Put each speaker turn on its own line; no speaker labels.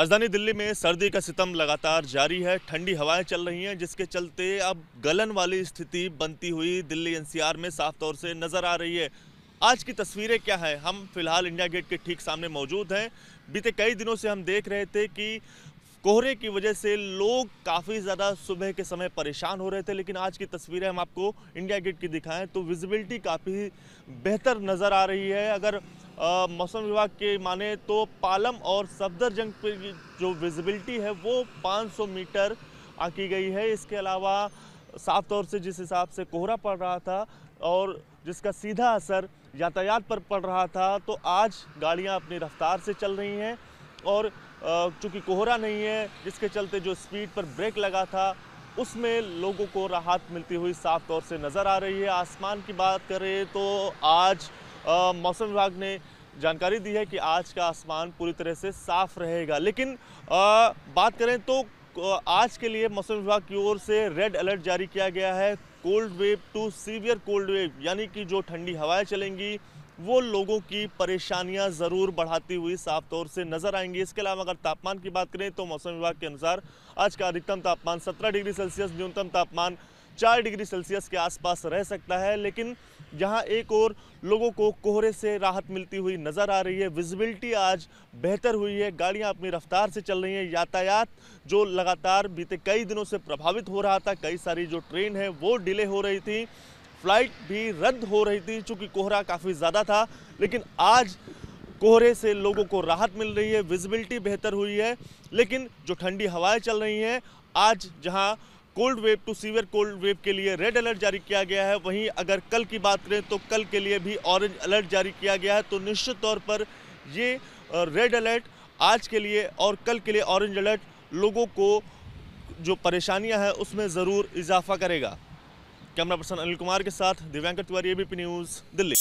राजधानी दिल्ली में सर्दी का सितम लगातार जारी है ठंडी हवाएं चल रही हैं जिसके चलते अब गलन वाली स्थिति बनती हुई दिल्ली एनसीआर में साफ तौर से नज़र आ रही है आज की तस्वीरें क्या है हम फिलहाल इंडिया गेट के ठीक सामने मौजूद हैं बीते कई दिनों से हम देख रहे थे कि कोहरे की वजह से लोग काफ़ी ज़्यादा सुबह के समय परेशान हो रहे थे लेकिन आज की तस्वीरें हम आपको इंडिया गेट की दिखाएं तो विजिबिलिटी काफ़ी बेहतर नज़र आ रही है अगर मौसम विभाग के माने तो पालम और सफदरजंग पर जो विजिबिलिटी है वो 500 मीटर आकी गई है इसके अलावा साफ तौर से जिस हिसाब से कोहरा पड़ रहा था और जिसका सीधा असर यातायात पर पड़ रहा था तो आज गाड़ियां अपनी रफ्तार से चल रही हैं और चूँकि कोहरा नहीं है जिसके चलते जो स्पीड पर ब्रेक लगा था उसमें लोगों को राहत मिलती हुई साफ तौर से नज़र आ रही है आसमान की बात करें तो आज मौसम विभाग ने जानकारी दी है कि आज का आसमान पूरी तरह से साफ रहेगा लेकिन आ, बात करें तो आज के लिए मौसम विभाग की ओर से रेड अलर्ट जारी किया गया है cold wave to severe cold wave यानी कि जो ठंडी हवाएं चलेंगी वो लोगों की परेशानियां ज़रूर बढ़ाती हुई साफ तौर से नज़र आएंगी इसके अलावा अगर तापमान की बात करें तो मौसम विभाग के अनुसार आज का अधिकतम तापमान 17 डिग्री सेल्सियस न्यूनतम तापमान चार डिग्री सेल्सियस के आसपास रह सकता है लेकिन यहाँ एक और लोगों को कोहरे से राहत मिलती हुई नज़र आ रही है विजिबिलिटी आज बेहतर हुई है गाड़ियाँ अपनी रफ्तार से चल रही हैं यातायात जो लगातार बीते कई दिनों से प्रभावित हो रहा था कई सारी जो ट्रेन है वो डिले हो रही थी फ्लाइट भी रद्द हो रही थी चूँकि कोहरा काफ़ी ज़्यादा था लेकिन आज कोहरे से लोगों को राहत मिल रही है विजिबिलिटी बेहतर हुई है लेकिन जो ठंडी हवाएं चल रही हैं आज जहां cold wave to severe cold wave के लिए रेड अलर्ट जारी किया गया है वहीं अगर कल की बात करें तो कल के लिए भी ऑरेंज अलर्ट जारी किया गया है तो निश्चित तौर पर ये रेड अलर्ट आज के लिए और कल के लिए ऑरेंज अलर्ट लोगों को जो परेशानियां हैं उसमें ज़रूर इजाफा करेगा कैमरा पर्सन अनिल कुमार के साथ दिव्यांकर तिवारी एबीपी न्यूज़ दिल्ली